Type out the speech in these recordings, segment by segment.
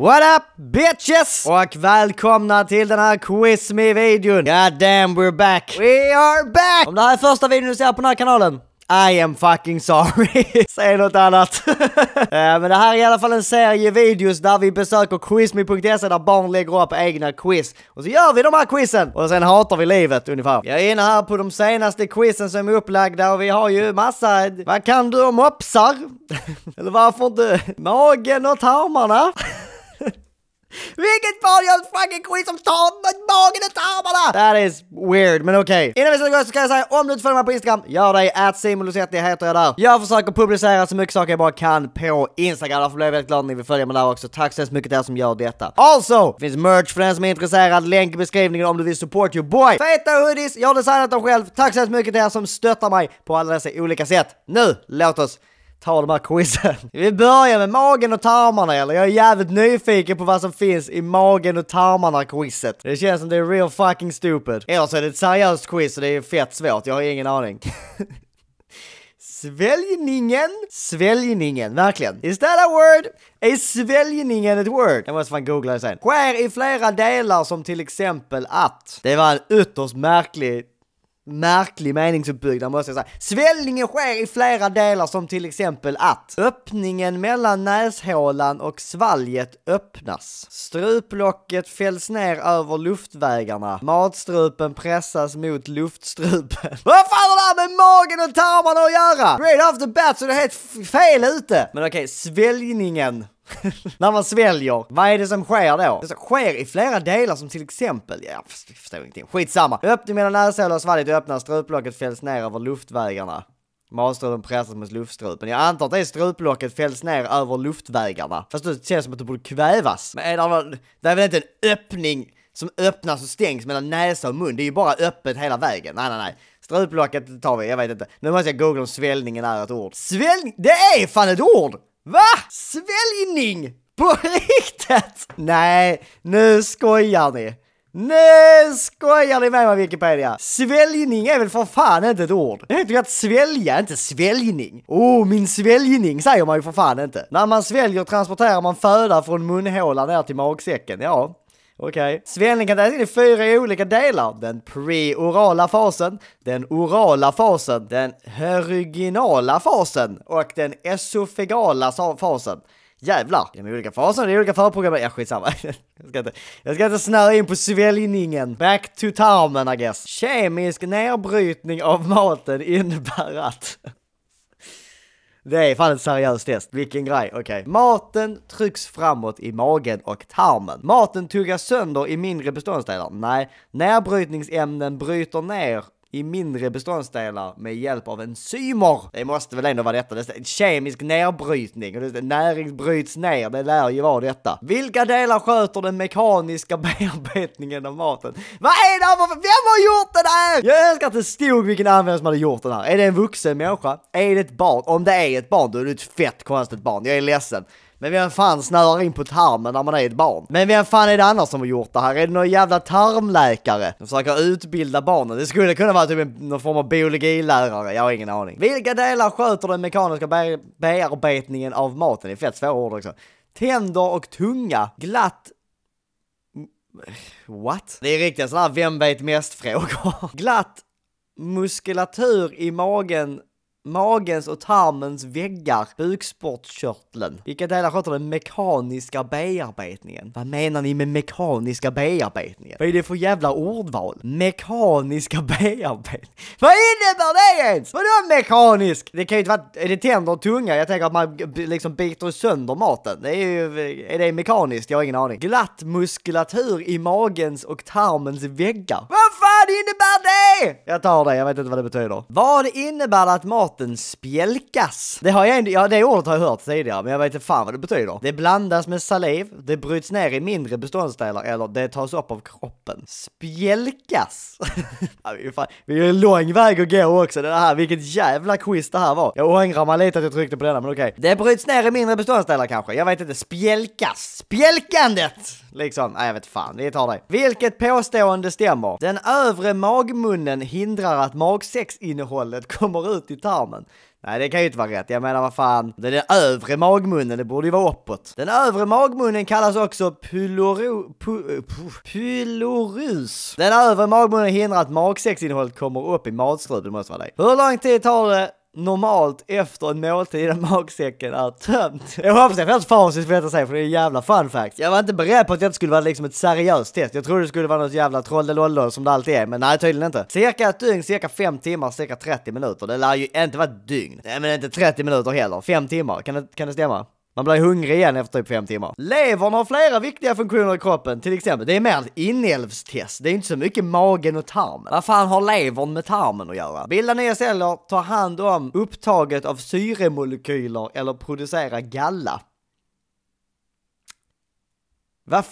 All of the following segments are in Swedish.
What up bitches! Och välkomna till den här Quiz Me-videon! God damn we're back! We are back! Om det här är första videon du ser på den här kanalen, i am fucking sorry. Säg något annat. uh, men det här är i alla fall en serie videos där vi besöker quizme.se där barn lägger upp egna quiz. Och så gör vi de här quizen! Och sen hatar vi livet ungefär. Jag är inne här på de senaste quizen som är upplagda och vi har ju massa... Vad kan du om mopsar? Eller varför inte magen och tarmarna? Vilket barn gör jag fucking quiz som tar magen och tarmarna! That is weird, men okej. Okay. Innan vi slutar så kan jag säga, om du inte följer mig på Instagram, gör dig att Simulusetti heter jag där. Jag försöker publicera så mycket saker jag bara kan på Instagram, därför blir jag väldigt glad om ni vill följa mig där också. Tack så hemskt mycket till er som gör detta. Also, det finns merch för den som är intresserad, länk i beskrivningen om du vill support your boy. Feta hoodies, jag har designat dem själv. Tack så hemskt mycket till er som stöttar mig på alla dessa olika sätt. Nu, låt oss ta de här quizen. Vi börjar med magen och tarmarna eller? Jag är jävligt nyfiken på vad som finns i magen och tarmarna-quizet. Det känns som det är real fucking stupid. Eller så är det ett seriöst quiz och det är fett svårt, jag har ingen aning. Sväljningen? Sväljningen, verkligen. Is that a word? Är sväljningen ett word? Jag måste fan googla det sen. Skär i flera delar som till exempel att. Det var en ytterst märklig märklig meningsuppbyggnad måste jag säga. Svällningen sker i flera delar som till exempel att öppningen mellan näshålan och svalget öppnas. Struplocket fälls ner över luftvägarna. Matstrupen pressas mot luftstrupen. Vad fan har det här med magen och tarmarna att göra? Right off the bat så är det helt fel ute! Men okej, okay, sväljningen när man sväljer, vad är det som sker då? Det sker i flera delar som till exempel, ja jag förstår ingenting, skitsamma. Öppning mellan näshålan och svalget öppnar, struplocket fälls ner över luftvägarna. Matstrupen pressas mot luftstrupen. Jag antar att det struplocket fälls ner över luftvägarna. Fast det känns som att det borde kvävas. Men är det, det är väl inte en öppning som öppnas och stängs mellan näsa och mun? Det är ju bara öppet hela vägen. Nej, nej, nej. Struplocket tar vi, jag vet inte. Nu måste jag googla om svällningen är ett ord. Svällning? Det är fan ett ord! Va? Sväljning? På riktigt? Nej, nu skojar ni. Nu skojar ni med mig Wikipedia! Sväljning är väl för fan inte ett ord? Det heter ju att svälja, inte sväljning. Oh, min sväljning säger man ju för fan inte. När man sväljer transporterar man föda från munhålan ner till magsäcken, ja. Okej. Okay. Svällning kan delas in i fyra olika delar. Den preorala fasen, den orala fasen, den heruginala fasen och den esofegala fasen. Jävlar! De olika faser, det är olika förprogram... Ja, skitsamma. jag, ska inte, jag ska inte snöa in på sväljningen. Back to tarmen, I guess. Kemisk nedbrytning av maten innebär att... Det är fan ett seriöst test, vilken grej, okej. Okay. Maten trycks framåt i magen och tarmen. Maten tuggas sönder i mindre beståndsdelar? Nej. Närbrytningsämnen bryter ner i mindre beståndsdelar med hjälp av enzymer. Det måste väl ändå vara detta? Det är kemisk nedbrytning och näring bryts ner, det lär ju vara detta. Vilka delar sköter den mekaniska bearbetningen av maten? Vad är det här? Vem har gjort det där? Jag älskar att det stod vilken användare som hade gjort det här. Är det en vuxen människa? Är det ett barn? Om det är ett barn, då är det ett fett konstigt barn. Jag är ledsen. Men vem fan snöar in på tarmen när man är ett barn? Men vem fan är det annars som har gjort det här? Är det någon jävla tarmläkare De försöker utbilda barnen? Det skulle kunna vara typ någon form av biologilärare, jag har ingen aning. Vilka delar sköter den mekaniska be bearbetningen av maten? Det är fett svåra ord också. Tänder och tunga, glatt What? Det är riktigt sådana här vem vet mest-frågor. Glatt muskulatur i magen magens och tarmens väggar, bukspottkörteln, vilka delar sköter den mekaniska bearbetningen. Vad menar ni med mekaniska bearbetningen? Vad är det för jävla ordval? Mekaniska bearbetning. Vad innebär det ens? Vadå mekanisk? Det kan ju inte vara, är det tänder och tunga? Jag tänker att man liksom biter sönder maten. Det är ju, är det mekaniskt? Jag har ingen aning. Glatt muskulatur i magens och tarmens väggar. Vad fan innebär det? Jag tar det, jag vet inte vad det betyder. Vad innebär det att maten arten spjälkas. Det har jag ändå, ja det ordet har jag hört tidigare, men jag vet inte fan vad det betyder. Det blandas med saliv, det bryts ner i mindre beståndsdelar eller det tas upp av kroppen. Spjälkas. ja, vi, fan, är en lång väg att gå också, det här, vilket jävla quiz det här var. Jag ångrar mig lite att jag tryckte på denna, men okej. Det bryts ner i mindre beståndsdelar kanske, jag vet inte, spjälkas. Spjälkandet! Liksom, nej jag vet fan, vi tar det. Vilket påstående stämmer? Den övre magmunnen hindrar att magsexinnehållet kommer ut i tarmen tarmen. Nej det kan ju inte vara rätt, jag menar vad fan, det är den övre magmunnen, det borde ju vara uppåt. Den övre magmunnen kallas också pyloro, pu, eh, pylorus. Den övre magmunnen hindrar att magsäcksinnehållet kommer upp i matstrupen, måste vara det. Hur lång tid tar det normalt efter en måltid där magsäcken är tömd. Jag hoppas jag får ett facit för detta sen, för det är en jävla fun fact. Jag var inte beredd på att det skulle vara liksom ett seriöst test. Jag trodde det skulle vara något jävla trollelollol som det alltid är, men nej tydligen inte. Cirka ett dygn, cirka 5 timmar, cirka 30 minuter. Det lär ju inte vara ett dygn. Nej men inte 30 minuter heller, 5 timmar. Kan det, kan det stämma? Man blir hungrig igen efter typ fem timmar. Levern har flera viktiga funktioner i kroppen, till exempel. Det är mer ett inälvstest. Det är inte så mycket magen och tarmen. Vad fan har levern med tarmen att göra? Bilda nya celler, ta hand om upptaget av syremolekyler eller producera galla. Vad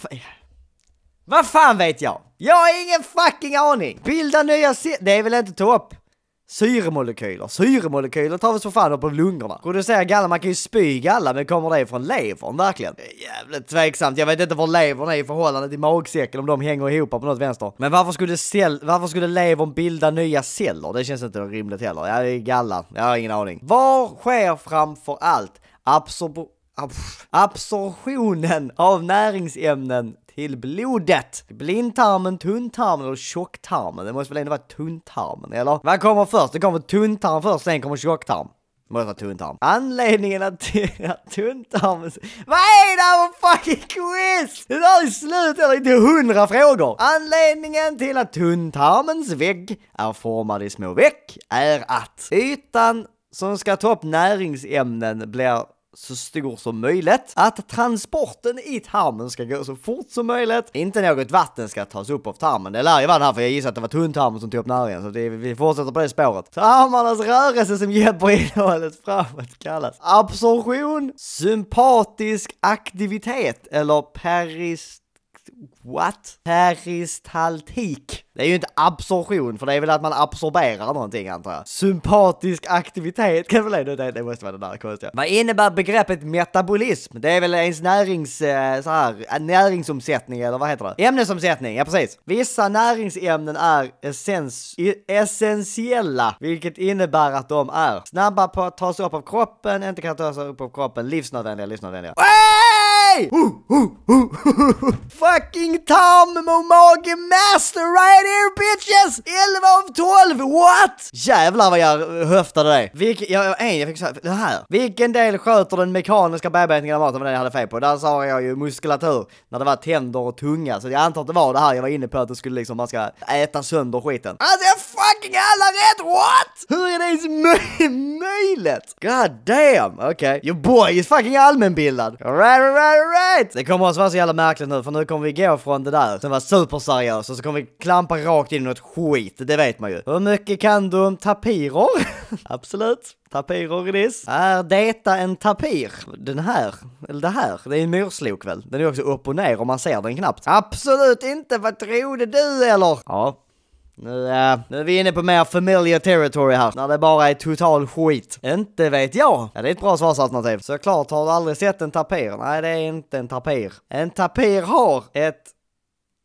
Vad fan vet jag? Jag har ingen fucking aning! Bilda nya celler. Det är väl inte topp? Syremolekyler. Syremolekyler tar vi så fan upp av lungorna. Producerar galla, man kan ju spy galla, men kommer det från levern verkligen? Det är jävligt tveksamt. Jag vet inte var levern är i förhållande till magsäcken om de hänger ihop på något vänster. Men varför skulle cell, varför skulle levern bilda nya celler? Det känns inte rimligt heller. Ja, det är galla. Jag har ingen aning. Var sker framför allt absorption absorptionen av näringsämnen till blodet. Blindtarmen, tunntarmen eller tjocktarmen? Det måste väl ändå vara tunntarmen, eller? Vad kommer först? Det kommer tunntarmen först, sen kommer tjocktarm. Måste vara tunntarm. Anledningen att, att tunntarmen... Vad är det här för fucking quiz? Det där är slut eller inte hundra frågor. Anledningen till att tunntarmens vägg är formad i små veck är att ytan som ska ta upp näringsämnen blir så stor som möjligt, att transporten i tarmen ska gå så fort som möjligt, inte något vatten ska tas upp av tarmen. Det lär ju vara den här för jag gissar att det var tunntarmen som tog upp näringen, så det, vi fortsätter på det spåret. Tarmarnas rörelse som hjälper innehållet framåt kallas absorption, sympatisk aktivitet eller peristaltik what? Peristaltik. Det är ju inte absorption, för det är väl att man absorberar någonting antar jag. Sympatisk aktivitet kan väl ändå, det, det måste vara det där konstiga. Vad innebär begreppet metabolism? Det är väl ens närings, eh, så här, eh, näringsomsättning eller vad heter det? Ämnesomsättning, ja precis. Vissa näringsämnen är essens, essentiella, vilket innebär att de är snabba på att tas upp av kroppen, inte kan tas upp av kroppen, livsnödvändiga, livsnödvändiga. Ah! mig! Fucking Tom Momage Master right here bitches! 11 av 12, what? Jävlar vad jag höftade dig! Vilken, jag, jag, en, jag fick så det här. Vilken del sköter den mekaniska bearbetningen av maten? Det jag hade fel på. Där sa jag ju muskulatur när det var tänder och tunga. Så jag antar att det var det här jag var inne på att det skulle liksom, man ska äta sönder skiten. Alltså jag fucking alla rätt, what? Hur är det ens möjligt? God damn, okej. Okay. Your boy is fucking allmänbildad. All right, right, right! Det kommer också vara så jävla märkligt nu, för nu kommer vi gå från det där, som var superseriöst, och så kommer vi klampa rakt in i något skit, det vet man ju. Hur mycket kan du om tapirer? Absolut. Tapirer it is. Är detta en tapir? Den här? Eller det här? Det är en myrslok väl? Den är också upp och ner och man ser den knappt. Absolut inte! Vad trodde du eller? Ja, nu, äh, nu är vi inne på mer familiar territory här, när det bara är total skit. Inte vet jag. Ja, det är ett bra svarsalternativ. Såklart har du aldrig sett en tapir. Nej, det är inte en tapir. En tapir har ett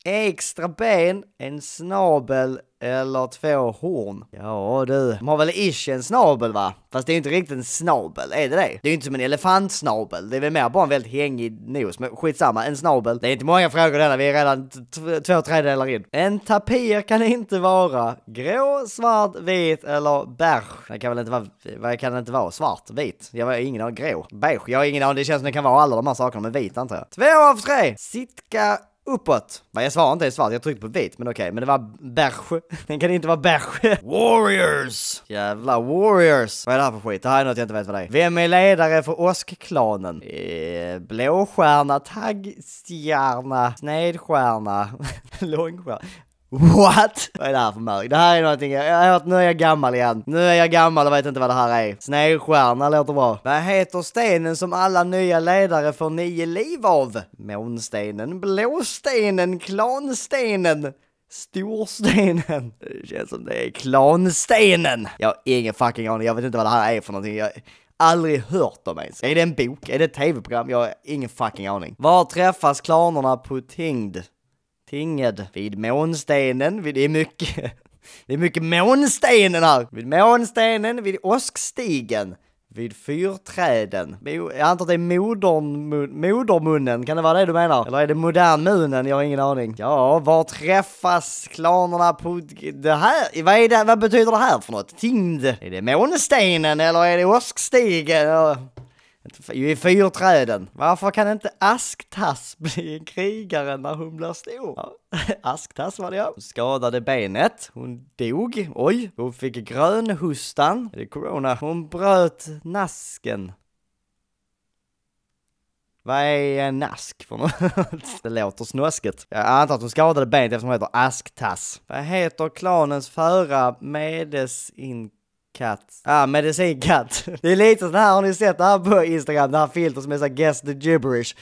extra ben, en snabel, eller två horn. Ja du, de har väl ish en snabel va? Fast det är ju inte riktigt en snabel, är det det? Det är ju inte som en elefantsnabel, det är väl mer bara en väldigt hängig nos, men skitsamma, en snabel. Det är inte många frågor denna, vi är redan två tredjedelar in. En tapir kan inte vara. Grå, svart, vit eller beige? Det kan väl inte vara, vad kan det inte vara? Svart, vit? Jag har ingen aning, grå, beige, jag har ingen aning, det känns som det kan vara alla de här sakerna, men vit antar jag. Två av tre! Sitka uppåt. Va, jag svarar inte i svart, jag tryckte på vit, men okej. Okay. Men det var berge. Den kan inte vara berge. Warriors! Jävla warriors! Vad är det här för skit? Det här är något jag inte vet vad det är. Vem är ledare för åskklanen? Eh, blåstjärna, taggstjärna, snedstjärna, långstjärna. What? Vad är det här för mörk? Det här är någonting, jag, jag, nu är jag gammal igen. Nu är jag gammal och vet inte vad det här är. Snedstjärna låter bra. Vad heter stenen som alla nya ledare får nio liv av? Månstenen, blåstenen, klanstenen. Storstenen. Det känns som det är klanstenen. Jag har ingen fucking aning, jag vet inte vad det här är för någonting. Jag har aldrig hört om ens. Är det en bok? Är det ett tv-program? Jag har ingen fucking aning. Var träffas klanerna på tyngd? Tinged. vid månstenen, vid, det är mycket, det är mycket månstenen här! Vid månstenen, vid åskstigen, vid fyrträden. Jag antar att det är modern, modermunnen, kan det vara det du menar? Eller är det modernmunnen? Jag har ingen aning. Ja, var träffas klanerna på det här? Vad, är det, vad betyder det här för något? Tingd? Är det månstenen eller är det åskstigen? Ju i fyrträden. Varför kan inte Asktass bli en krigare när hon blir stor? Ja. Asktass var det ja. Hon skadade benet. Hon dog. Oj. Hon fick grönhustan. Är det corona? Hon bröt nasken. Vad är en ask för något? Det låter snuskigt. Jag antar att hon skadade benet eftersom hon heter Asktass. Vad heter klanens föra medesinkomst? Cats. Ah, medicin katt. Det är lite sån här, har ni sett det här på Instagram, det här filtret som är såhär guess the gibberish.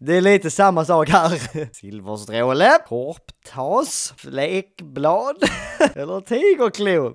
Det är lite samma sak här. Silverstråle, korptas, flekblad eller tigerklo.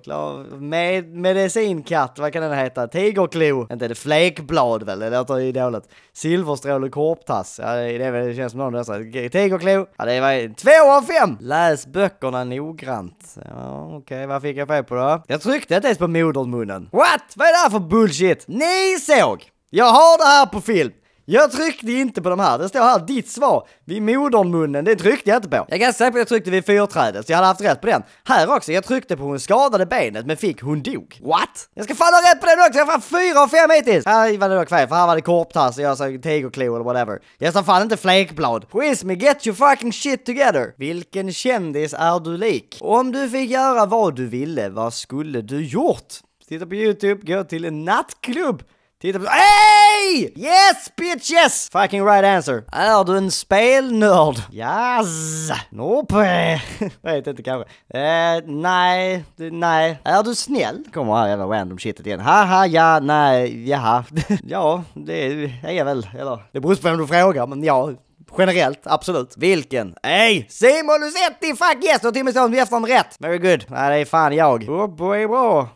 Med, medicinkatt, vad kan den heta? Tigerklo. Inte är det flekblad väl? Det låter ju dåligt. Silverstråle, korptass. Ja, det, det, det känns som någon dessa. Tigerklo. Ja, det var två av fem. Läs böckerna noggrant. Ja, okej, okay, vad fick jag fel på då? Jag tryckte inte ens på modersmunnen. What? Vad är det här för bullshit? Ni såg! Jag har det här på film. Jag tryckte inte på de här. Det står här, ditt svar vid modernmunnen, det tryckte jag inte på. Jag är ganska säker på att jag tryckte vid fyrträdet, så jag hade haft rätt på den. Här också, jag tryckte på hon skadade benet men fick hon dog. What? Jag ska fan ha rätt på den också, jag har fan 4 av 5 hittills! Här var det då fel, för här var det korptass och jag sa tegelklo eller whatever. Jag sa fan inte fläkblad. Quiz me, get your fucking shit together! Vilken kändis är du lik? Om du fick göra vad du ville, vad skulle du gjort? Titta på YouTube, gå till en nattklubb! Titta på... Hey! Yes bitches! Fucking right answer. Är du en spelnörd? Yes! Nope. Vet inte kanske. Eh, nej, nej. Är du snäll? Kommer här jävla random shitet igen. Haha, ja, nej, jaha. ja, det är jag väl. Eller, det beror på vem du frågar, men ja. Generellt, absolut. Vilken? Ey! Simon Lusetti! Fuck yes! Du har till och med rätt! Very good. Nej, det är fan jag. Oh, boy, bra.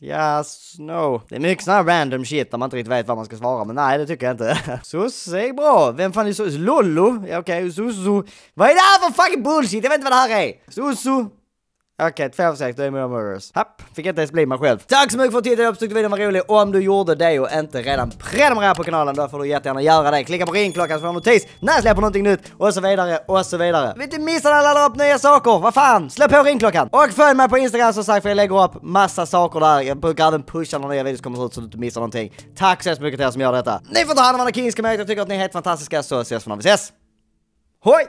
Yes, no. Det är mycket sån här random shit där man inte riktigt vet vad man ska svara, men nej det tycker jag inte. Sosse är bra. Vem fan är Sosse? Lollo? Ja, Okej, okay. Sosso. Vad är det här för fucking bullshit? Jag vet inte vad det här är. Sosso. Okej, okay, två försök, då är Mira Murders. Happ, fick inte ens bli mig själv. Tack så mycket för att du tittade, hoppas du videon var rolig. Om du gjorde det och inte redan prenumererar på kanalen, då får du jättegärna göra det. Klicka på ringklockan så får du notis när jag släpper någonting nytt och så vidare och så vidare. Vill inte missa när jag laddar upp nya saker, vad fan, slå på ringklockan. Och följ mig på Instagram som sagt för jag lägger upp massa saker där. Jag brukar även pusha när nya videos kommer ut så du inte missar någonting. Tack så hemskt mycket till er som gör detta. Ni får ta hand om alla kings jag tycker att ni är helt fantastiska så ses vi när vi ses. Hoj!